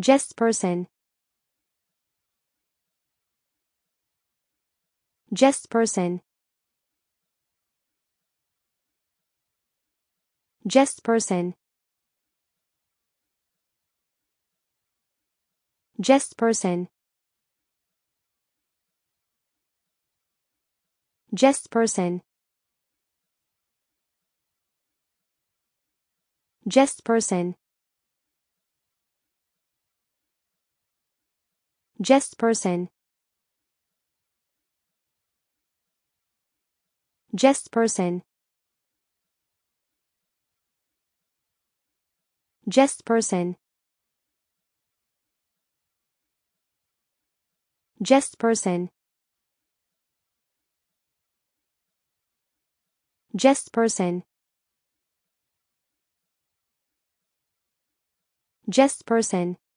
Just person. Just person. Just person. Just person. Just person. person. Just person. Just person. Just person. Just person. Just person. Just person.